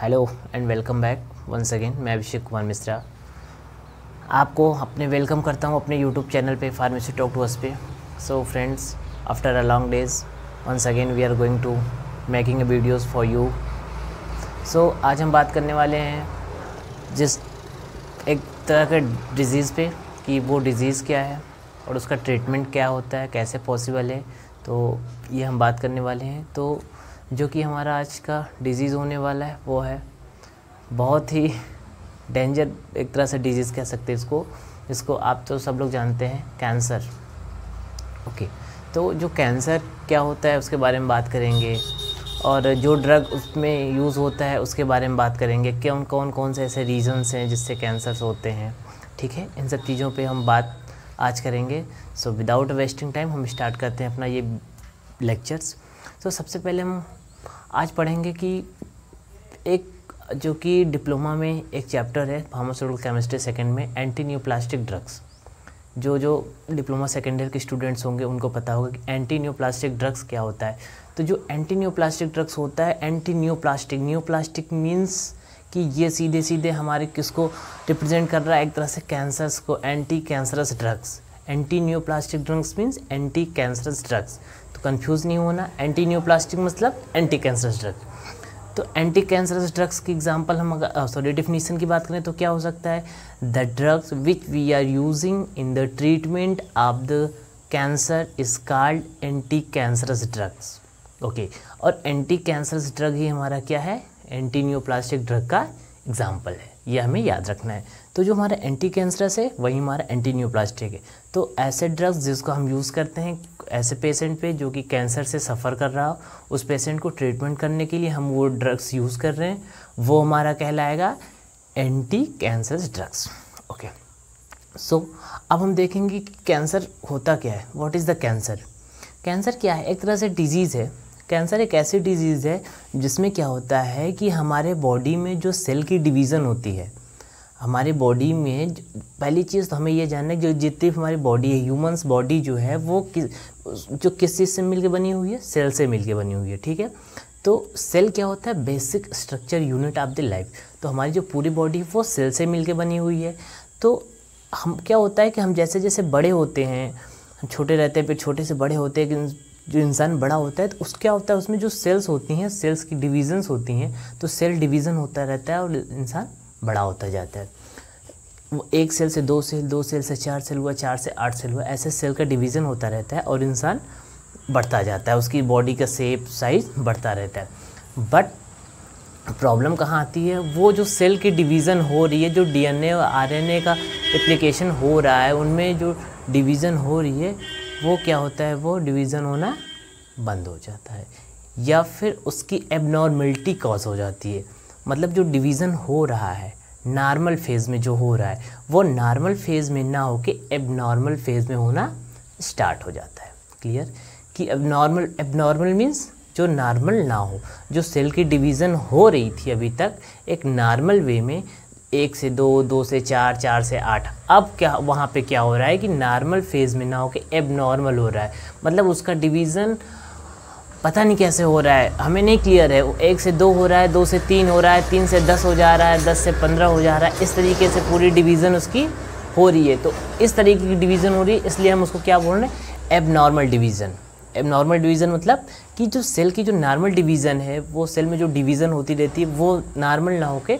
hello and welcome back once again मैं अभिषेक कुमार मिश्रा आपको अपने वेलकम करता हूँ अपने यूट्यूब चैनल पे फार्मेसी टॉक टू अस पे so friends after a long days once again we are going to making a videos for you so आज हम बात करने वाले हैं जिस एक तरह के डिज़ीज़ पे कि वो डिज़ीज़ क्या है और उसका ट्रीटमेंट क्या होता है कैसे पॉसिबल है तो ये हम बात करने वाले हैं तो जो कि हमारा आज का डिजीज़ होने वाला है वो है बहुत ही डेंजर एक तरह से डिजीज़ कह सकते हैं इसको इसको आप तो सब लोग जानते हैं कैंसर ओके तो जो कैंसर क्या होता है उसके बारे में बात करेंगे और जो ड्रग उसमें यूज़ होता है उसके बारे में बात करेंगे कौन कौन कौन से ऐसे रीजन्स हैं जिससे कैंसर्स होते हैं ठीक है इन सब चीज़ों पे हम बात आज करेंगे सो विदाउट वेस्टिंग टाइम हम स्टार्ट करते हैं अपना ये लेक्चर्स तो सबसे पहले हम आज पढ़ेंगे कि एक जो कि डिप्लोमा में एक चैप्टर है फार्मास्यूटिकल केमिस्ट्री सेकेंड में एंटी न्यू प्लास्टिक ड्रग्स जो जो डिप्लोमा सेकेंड ईयर के स्टूडेंट्स होंगे उनको पता होगा कि एंटी न्यू प्लास्टिक ड्रग्स क्या होता है तो जो एंटी न्यू प्लास्टिक ड्रग्स होता है anti neoplastic neoplastic means कि ये सीधे सीधे हमारे किसको रिप्रेजेंट कर रहा है एक तरह से कैंसर्स को anti cancerous drugs anti neoplastic drugs means anti cancerous drugs तो कंफ्यूज नहीं होना एंटी न्यूप्लास्टिक मतलब एंटी कैंसरस ड्रग तो एंटी कैंसरस ड्रग्स की एग्जांपल हम अगर सॉरी uh, डिफिनीशन की बात करें तो क्या हो सकता है the drugs which we are using in the treatment of the cancer is called anti cancerous drugs okay और एंटी कैंसरस ड्रग ही हमारा क्या है एंटी न्यूप्लास्टिक ड्रग का एग्जाम्पल है ये हमें याद रखना है तो जो हमारा एंटी कैंसरस है वही हमारा एंटी न्यूप्लास्टिक है तो ऐसे ड्रग्स जिसको हम यूज़ करते हैं ऐसे पेशेंट पे जो कि कैंसर से सफ़र कर रहा हो उस पेशेंट को ट्रीटमेंट करने के लिए हम वो ड्रग्स यूज़ कर रहे हैं वो हमारा कहलाएगा anti cancer drugs okay so अब हम देखेंगे कि कैंसर होता क्या है what is the cancer cancer क्या है एक तरह से डिजीज़ है कैंसर एक ऐसी डिजीज़ है जिसमें क्या होता है कि हमारे बॉडी में जो सेल की डिवीज़न होती है हमारे बॉडी में पहली चीज़ तो हमें यह जानना है जो जितनी हमारी बॉडी है ह्यूमंस बॉडी जो है वो कि, जो किस चीज़ से मिलकर बनी हुई है सेल से मिलकर बनी हुई है ठीक है तो सेल क्या होता है basic structure unit of the life तो हमारी जो पूरी बॉडी है वो सेल से मिलकर बनी हुई है तो हम क्या होता है कि हम जैसे जैसे बड़े होते हैं छोटे रहते हैं फिर छोटे से बड़े होते हैं जो इंसान बड़ा होता है तो उस क्या होता है उसमें जो सेल्स होती हैं सेल्स की डिवीजन्स होती हैं तो सेल डिवीज़न होता रहता है और इंसान बड़ा होता जाता है वो एक सेल से दो सेल दो सेल से चार सेल हुआ चार से आठ सेल हुआ ऐसे सेल का डिवीज़न होता रहता है और इंसान बढ़ता जाता है उसकी बॉडी का सेप साइज बढ़ता रहता है बट प्रॉब्लम कहाँ आती है वो जो सेल की डिवीज़न हो रही है जो डीएनए और आरएनए का एप्लीकेशन हो रहा है उनमें जो डिवीज़न हो रही है वो क्या होता है वो डिवीज़न होना बंद हो जाता है या फिर उसकी एबनॉर्मलिटी कॉज हो जाती है मतलब जो डिवीज़न हो रहा है नॉर्मल फेज़ में जो हो रहा है वो नॉर्मल फेज़ में ना होके एबनॉर्मल फेज़ में होना स्टार्ट हो जाता है क्लियर कि एबनॉर्मल एबनॉर्मल मीन्स जो नॉर्मल ना हो जो सेल की डिवीज़न हो रही थी अभी तक एक नॉर्मल वे में एक से दो दो से चार चार से आठ अब क्या वहाँ पे क्या हो रहा है कि नॉर्मल फेज़ में ना हो के एबनॉर्मल हो रहा है मतलब उसका डिवीज़न पता नहीं कैसे हो रहा है हमें नहीं क्लियर है एक से दो हो रहा है दो से तीन हो रहा है तीन से दस हो जा रहा है दस से पंद्रह हो जा रहा है इस तरीके से पूरी डिवीज़न उसकी हो रही है तो इस तरीके की डिवीज़न हो रही है इसलिए हम उसको क्या बोल रहे हैं एबनॉर्मल डिवीज़न एबनॉर्मल डिवीज़न मतलब कि जो सेल की जो नॉर्मल डिवीज़न है वो सेल में जो डिवीज़न होती रहती है वो नॉर्मल ना होके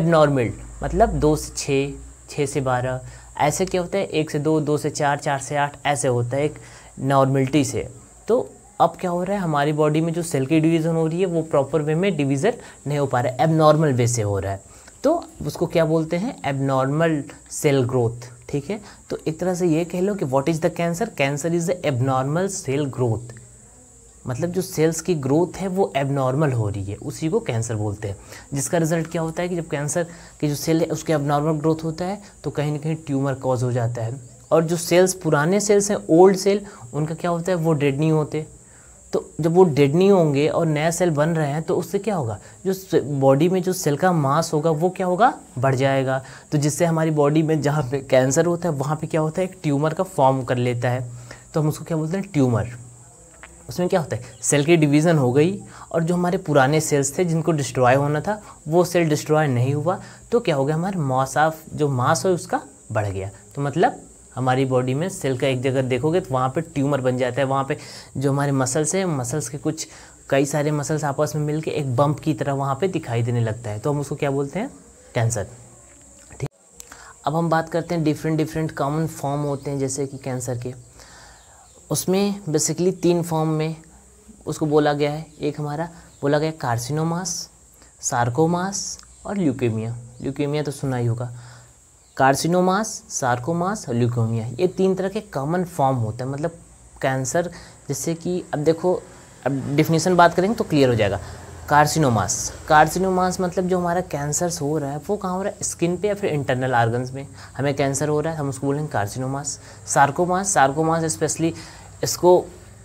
एबनॉर्मल मतलब दो से छः छः से बारह ऐसे क्या होता है एक से दो दो से चार चार से आठ ऐसे होता है एक नॉर्मलिटी से तो अब क्या हो रहा है हमारी बॉडी में जो सेल की डिवीज़न हो रही है वो प्रॉपर वे में डिवीज़न नहीं हो पा रहा है एबनॉर्मल वे से हो रहा है तो उसको क्या बोलते हैं एबनॉर्मल सेल ग्रोथ ठीक है तो एक तरह से ये कह लो कि what is the cancer cancer is the abnormal cell growth मतलब जो सेल्स की ग्रोथ है वो एबनॉर्मल हो रही है उसी को कैंसर बोलते हैं जिसका रिजल्ट क्या होता है कि जब कैंसर की जो सेल है उसके एबनॉर्मल ग्रोथ होता है तो कहीं ना कहीं ट्यूमर कॉज हो जाता है और जो सेल्स पुराने सेल्स हैं ओल्ड सेल उनका क्या होता है वो डेड नहीं होते तो जब वो डेड नहीं होंगे और नया सेल बन रहे हैं तो उससे क्या होगा जो बॉडी में जो सेल का मास होगा वो क्या होगा बढ़ जाएगा तो जिससे हमारी बॉडी में जहाँ पे कैंसर होता है वहाँ पे क्या होता है एक ट्यूमर का फॉर्म कर लेता है तो हम उसको क्या बोलते हैं ट्यूमर उसमें क्या होता है सेल की डिवीज़न हो गई और जो हमारे पुराने सेल्स थे जिनको डिस्ट्रॉय होना था वो सेल डिस्ट्रॉय नहीं हुआ तो क्या हो गया हमारे मास ऑफ जो मास है उसका बढ़ गया तो मतलब हमारी बॉडी में सेल का एक जगह देखोगे तो वहाँ पे ट्यूमर बन जाता है वहाँ पे जो हमारे मसल्स हैं मसल्स के कुछ कई सारे मसल्स आपस में मिलके एक बम्प की तरह वहाँ पे दिखाई देने लगता है तो हम उसको क्या बोलते हैं कैंसर ठीक अब हम बात करते हैं डिफरेंट डिफरेंट कॉमन फॉर्म होते हैं जैसे कि कैंसर के उसमें बेसिकली तीन फॉर्म में उसको बोला गया है एक हमारा बोला गया कार्सिनोमास सार्कोमास और ल्यूकेमिया ल्यूकेमिया तो सुना ही होगा कार्सिनोमास सार्कोमास और ल्यूकोमिया ये तीन तरह के कॉमन फॉर्म होते हैं मतलब कैंसर जैसे कि अब देखो अब डिफिनीसन बात करेंगे तो क्लियर हो जाएगा कार्सिनोमास कार्सिनोमास मतलब जो हमारा कैंसर हो रहा है वो कहाँ हो रहा है स्किन पे या फिर इंटरनल आर्गन्स में हमें कैंसर हो रहा है हम उसको बोलेंगे कार्सिनोमास सार्कोमास सार्कोमास स्पेशली इसको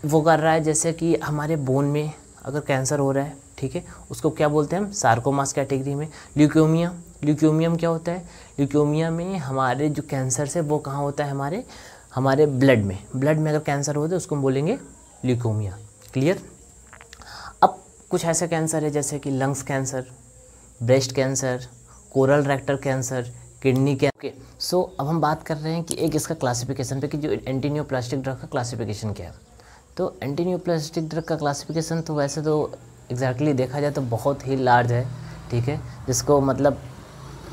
वो कर रहा है जैसे कि हमारे बोन में अगर कैंसर हो रहा है ठीक है उसको क्या बोलते हैं हम सार्कोमास कैटेगरी में ल्यूकोमिया ल्यूक्यूमियम क्या होता है ल्यूक्योमिया में हमारे जो कैंसर है वो कहाँ होता है हमारे हमारे ब्लड में ब्लड में अगर कैंसर होता है तो उसको हम बोलेंगे ल्यूकोमिया क्लियर अब कुछ ऐसे कैंसर है जैसे कि lungs cancer breast cancer colorectal cancer kidney cancer okay so अब हम बात कर रहे हैं कि एक इसका क्लासिफिकेशन पे कि जो एंटीनियो प्लास्टिक ड्रग का क्लासिफिकेशन क्या है तो एंटीनियो प्लास्टिक ड्रग का क्लासिफिकेशन तो वैसे तो एग्जैक्टली exactly देखा जाए तो बहुत ही लार्ज है ठीक है जिसको मतलब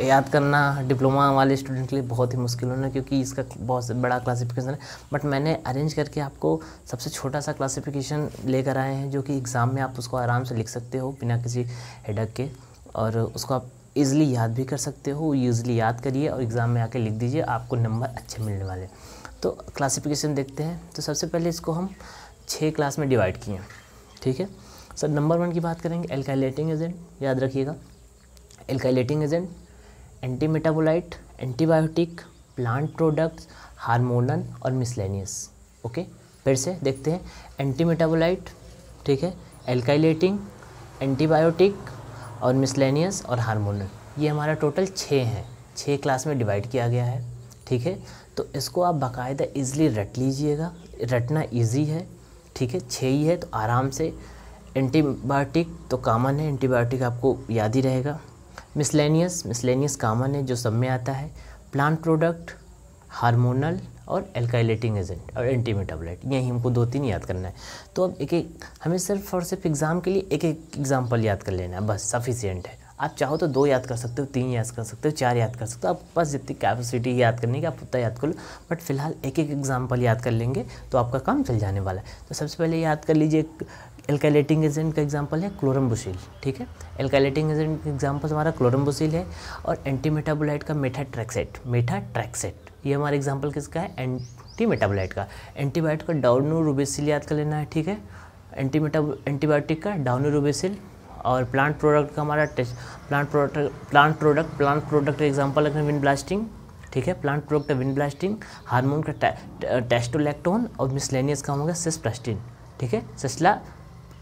याद करना डिप्लोमा वाले स्टूडेंट के लिए बहुत ही मुश्किल होना क्योंकि इसका बहुत बड़ा क्लासिफिकेशन है बट मैंने अरेंज करके आपको सबसे छोटा सा क्लासिफिकेशन लेकर आए हैं जो कि एग्ज़ाम में आप उसको आराम से लिख सकते हो बिना किसी हेडक के और उसको आप ईज़िली याद भी कर सकते हो ईज़िली याद करिए और एग्ज़ाम में आके लिख दीजिए आपको नंबर अच्छे मिलने वाले तो क्लासिफिकेशन देखते हैं तो सबसे पहले इसको हम छः क्लास में डिवाइड किए हैं ठीक है सर नंबर वन की बात करेंगे एल्काइलेटिंग एजेंट याद रखिएगा alkylating agent anti metabolite antibiotic plant products hormonal और मिसलेनियस ओके फिर से देखते हैं एंटी मेटाबोलाइट ठीक है एल्काइलेटिंग एंटीबायोटिक और मिसलेनियस और हारमोनल ये हमारा टोटल छः हैं छः क्लास में डिवाइड किया गया है ठीक है तो इसको आप बाकायदा ईजिली रट लीजिएगा रटना ईजी है ठीक है छः ही है तो आराम से एंटीबायोटिक तो कामन है एंटीबायोटिक आपको याद ही रहेगा मिसलेनियस मिसलेनियस कामन है जो सब में आता है प्लांट प्रोडक्ट हार्मोनल और एल्काइलेटिंग एजेंट और एंटी टैबलेट यही हमको दो तीन याद करना है तो अब एक एक हमें सिर्फ और सिर्फ एग्ज़ाम के लिए एक एक एग्ज़ाम्पल याद कर लेना है बस सफिशियंट है आप चाहो तो दो याद कर सकते हो तीन याद कर सकते हो चार याद कर सकते हो आप बस जितनी कैपेसिटी याद करने की आप उतना याद कर लो बट फिलहाल एक एक एग्जाम्पल याद कर लेंगे तो आपका काम चल जाने वाला है तो सबसे पहले याद कर लीजिए एल्काइलेटिंग एजेंट का एग्जाम्पल है क्लोरम्बोसिल ठीक है एल्काइलेटिंग एजेंट का एग्जाम्पल हमारा क्लोरम्बोसिल है और एंटी मेटाबोलाइट का मेठाट्रैक्सेट ट्रैक्सेट ये हमारा एग्जाम्पल किसका है एंटी मेटाबोलाइट का एंटीबायोटिक का डाउनो रूबेसिल याद कर लेना है ठीक है एंटी मेटाबो एंटीबायोटिक का डाउनो रूबेसिल और प्लांट प्रोडक्ट का हमारा plant product plant product plant product का एग्जाम्पल रखना विन ब्लास्टिंग ठीक है प्लांट प्रोडक्ट का विन ब्लास्टिंग हारमोन का टेस्टोलैक्टोन और मिसलेनियस का होगा सिस्प्लास्टिन ठीक है सिस्ला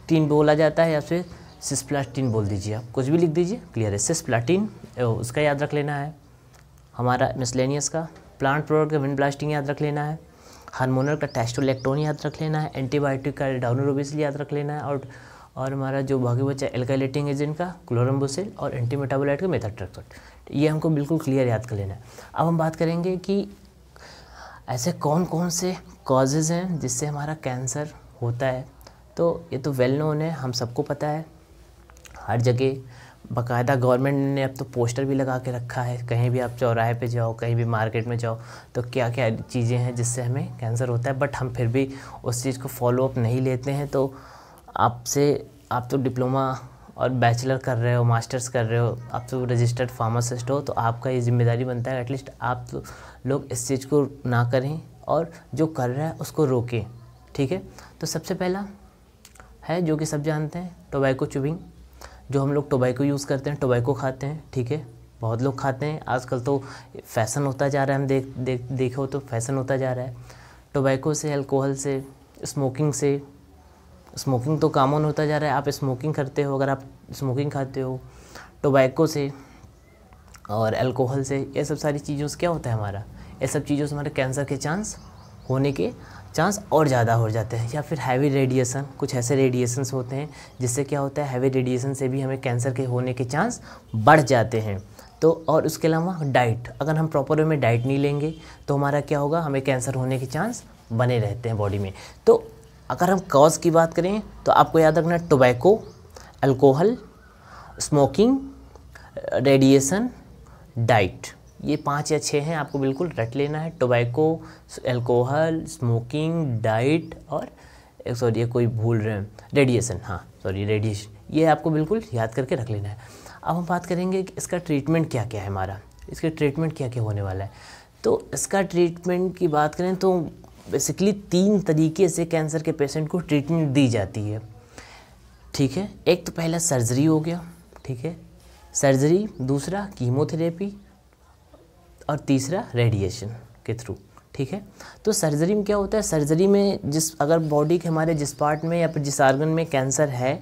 टीन बोला जाता है या फिर सिस प्लाटीन बोल दीजिए आप कुछ भी लिख दीजिए क्लियर है सिस प्लाटीन उसका याद रख लेना है हमारा मिसलेनियस का प्लांट प्रोडक्ट का विंड ब्लास्टिंग याद रख लेना है हार्मोनल का टेस्टोलेक्ट्रोन याद रख लेना है एंटीबायोटिक का डाउनोरोबिसिल याद रख लेना है और और हमारा जो बाकी बच्चा एल्काइलेटिंग एजेंट का क्लोरम्बोसिल और एंटी मेटाबोलाइट का मेथाट्रेक्सोट ये हमको बिल्कुल क्लियर याद कर लेना है अब हम बात करेंगे कि ऐसे कौन कौन से कॉजेज़ हैं जिससे हमारा कैंसर होता है तो ये तो वेल नोन है हम सबको पता है हर जगह बाकायदा गवर्नमेंट ने अब तो पोस्टर भी लगा के रखा है कहीं भी आप चौराहे पे जाओ कहीं भी मार्केट में जाओ तो क्या क्या चीज़ें हैं जिससे हमें कैंसर होता है बट हम फिर भी उस चीज़ को फॉलोअप नहीं लेते हैं तो आपसे आप तो डिप्लोमा और बैचलर कर रहे हो मास्टर्स कर रहे हो आप तो रजिस्टर्ड फार्मासिस्ट हो तो आपका ये जिम्मेदारी बनता है एटलीस्ट आप तो लोग इस चीज़ को ना करें और जो कर रहा है उसको रोकें ठीक है तो सबसे पहला है जो कि सब जानते हैं टोबैको चुबिंग जो हम लोग टोबैको यूज़ करते हैं टोबैको खाते हैं ठीक है बहुत लोग खाते हैं आजकल तो फैशन होता जा रहा है हम देख देख देखो तो फैशन होता जा रहा है टोबैको से अल्कोहल से स्मोकिंग से स्मोकिंग तो कॉमन होता जा रहा है आप स्मोकिंग करते हो अगर आप स्मोकिंग खाते हो टोबैको से और अल्कोहल से ये सब सारी चीज़ों से क्या होता है हमारा ये सब चीज़ों से हमारे कैंसर के चांस होने के चांस और ज़्यादा हो जाते हैं या फिर हैवी रेडिएसन कुछ ऐसे रेडिएशन होते हैं जिससे क्या होता है हैवी रेडिएशन से भी हमें कैंसर के होने के चांस बढ़ जाते हैं तो और उसके अलावा डाइट अगर हम प्रॉपर वे में डाइट नहीं लेंगे तो हमारा क्या होगा हमें कैंसर होने के चांस बने रहते हैं बॉडी में तो अगर हम कॉज की बात करें तो आपको याद रखना tobacco alcohol smoking radiation diet ये पाँच या छः हैं आपको बिल्कुल रट लेना है टोबैको एल्कोहल स्मोकिंग डाइट और सॉरी ये कोई भूल रहे हैं रेडिएशन हाँ सॉरी रेडिएशन ये आपको बिल्कुल याद करके रख लेना है अब हम बात करेंगे कि इसका ट्रीटमेंट क्या क्या है हमारा इसके ट्रीटमेंट क्या क्या होने वाला है तो इसका ट्रीटमेंट की बात करें तो बेसिकली तीन तरीके से कैंसर के पेशेंट को ट्रीटमेंट दी जाती है ठीक है एक तो पहला सर्जरी हो गया ठीक है सर्जरी दूसरा कीमोथेरेपी और तीसरा रेडिएशन के थ्रू ठीक है तो सर्जरी में क्या होता है सर्जरी में जिस अगर बॉडी के हमारे जिस पार्ट में या फिर जिस आर्गन में कैंसर है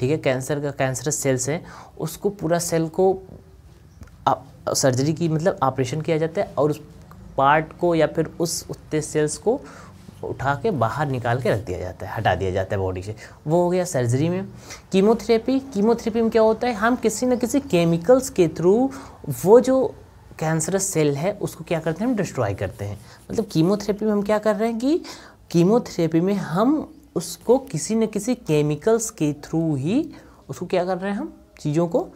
ठीक है कैंसर का कैंसर सेल्स है उसको पूरा सेल को आ, सर्जरी की मतलब ऑपरेशन किया जाता है और उस पार्ट को या फिर उस उत्ते सेल्स को उठा के बाहर निकाल के रख दिया जाता है हटा दिया जाता है बॉडी से वो हो गया सर्जरी में कीमोथेरेपी कीमोथेरेपी में क्या होता है हम किसी न किसी केमिकल्स के थ्रू वो जो कैंसरस सेल है उसको क्या करते हैं हम डिस्ट्रॉय करते हैं मतलब कीमोथेरेपी में हम क्या कर रहे हैं कि कीमोथेरेपी में हम उसको किसी न किसी केमिकल्स के थ्रू ही उसको क्या कर रहे हैं हम चीज़ों को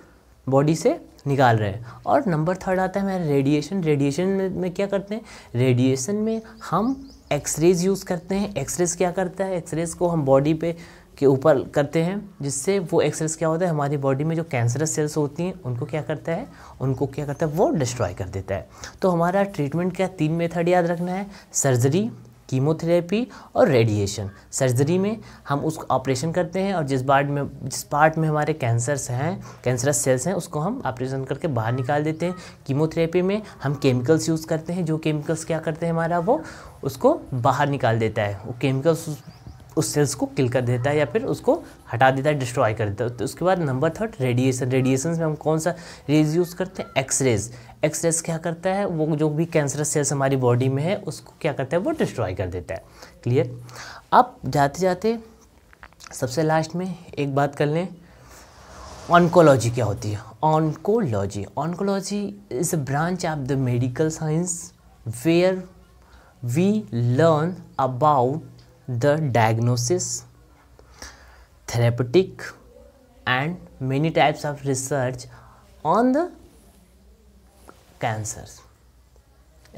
बॉडी से निकाल रहे हैं और नंबर थर्ड आता है हमारे रेडिएशन रेडिएशन में, में क्या करते हैं रेडिएशन में हम एक्सरेज यूज़ करते हैं एक्सरेज क्या करता है एक्सरेज को हम बॉडी पे के ऊपर करते हैं जिससे वो एक्सेस क्या होता है हमारी बॉडी में जो कैंसरस सेल्स होती हैं उनको क्या करता है उनको क्या करता है वो डिस्ट्रॉय कर देता है तो हमारा ट्रीटमेंट क्या तीन मेथड याद रखना है सर्जरी कीमोथेरेपी और रेडिएशन सर्जरी में हम उसको ऑपरेशन करते हैं और जिस पार्ट में जिस पार्ट में हमारे कैंसर्स हैं कैंसरस सेल्स हैं उसको हम ऑपरेशन करके बाहर निकाल देते हैं कीमोथेरेपी में हम केमिकल्स यूज़ करते हैं जो केमिकल्स क्या करते हैं हमारा वो उसको बाहर निकाल देता है वो केमिकल्स उस सेल्स को किल कर देता है या फिर उसको हटा देता है डिस्ट्रॉय कर देता है तो उसके बाद नंबर थर्ड रेडिएशन रेडिएशन में हम कौन सा रेज यूज़ करते हैं एक्सरेज एक्सरेज क्या करता है वो जो भी कैंसरस सेल्स हमारी बॉडी में है उसको क्या करता है वो डिस्ट्रॉय कर देता है क्लियर अब जाते जाते सबसे लास्ट में एक बात कर लें ऑन्कोलॉजी क्या होती है oncology oncology is a branch of the medical science where we learn about the diagnosis therapeutic and many types of research on the cancer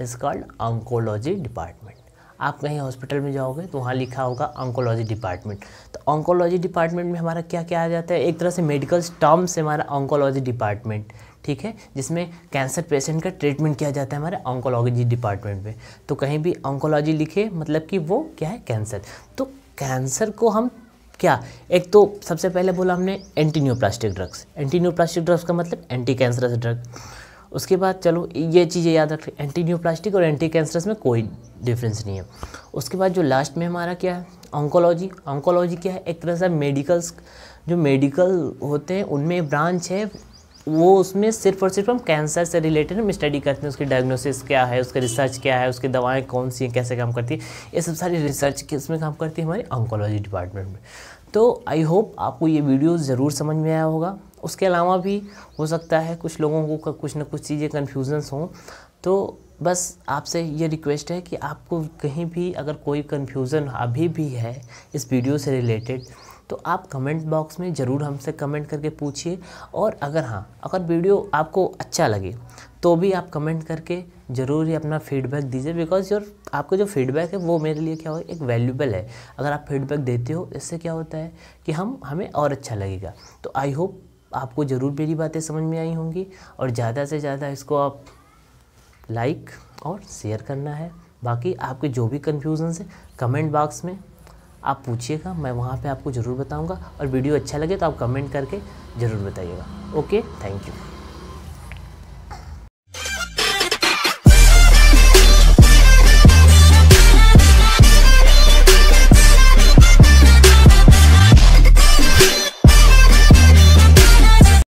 is called oncology department आप कहीं हॉस्पिटल में जाओगे तो वहाँ लिखा होगा ऑन्कोलॉजी डिपार्टमेंट तो oncology department में हमारा क्या क्या आ जाता है एक तरह से मेडिकल टर्म से हमारा ऑन्कोलॉजी डिपार्टमेंट ठीक है जिसमें कैंसर पेशेंट का ट्रीटमेंट किया जाता है हमारे ऑंकोलॉजी डिपार्टमेंट में तो कहीं भी ऑंकोलॉजी लिखे मतलब कि वो क्या है कैंसर तो कैंसर को हम क्या एक तो सबसे पहले बोला हमने एंटीनियोप्लास्टिक ड्रग्स एंटीनियोप्लास्टिक ड्रग्स का मतलब एंटी कैंसरस ड्रग उसके बाद चलो ये चीज़ें याद रख एंटीनियोप्लास्टिक और एंटी कैंसरस में कोई डिफरेंस नहीं है उसके बाद जो लास्ट में हमारा क्या है ऑंकोलॉजी ऑंकोलॉजी क्या है एक तरह से मेडिकल्स जो मेडिकल होते हैं उनमें ब्रांच है वो उसमें सिर्फ और सिर्फ हम कैंसर से रिलेटेड हम स्टडी करते हैं उसकी डायग्नोसिस क्या है उसका रिसर्च क्या है उसकी दवाएं कौन सी हैं कैसे काम करती है ये सब सारी रिसर्च किस में काम करती है हमारी ऑन्कोलॉजी डिपार्टमेंट में तो आई होप आपको ये वीडियो ज़रूर समझ में आया होगा उसके अलावा भी हो सकता है कुछ लोगों को कुछ ना कुछ चीज़ें कन्फ्यूजन्स हों तो बस आपसे ये रिक्वेस्ट है कि आपको कहीं भी अगर कोई कन्फ्यूज़न अभी भी है इस वीडियो से रिलेटेड तो आप कमेंट बॉक्स में ज़रूर हमसे कमेंट करके पूछिए और अगर हाँ अगर वीडियो आपको अच्छा लगे तो भी आप कमेंट करके ज़रूर ही अपना फीडबैक दीजिए बिकॉज योर आपका जो फीडबैक है वो मेरे लिए क्या हो एक वैल्यूबल है अगर आप फीडबैक देते हो इससे क्या होता है कि हम हमें और अच्छा लगेगा तो आई होप आपको ज़रूर मेरी बातें समझ में आई होंगी और ज़्यादा से ज़्यादा इसको आप लाइक और शेयर करना है बाकी आपके जो भी कन्फ्यूजन्स हैं कमेंट बॉक्स में आप पूछिएगा मैं वहाँ पे आपको ज़रूर बताऊँगा और वीडियो अच्छा लगे तो आप कमेंट करके ज़रूर बताइएगा ओके थैंक यू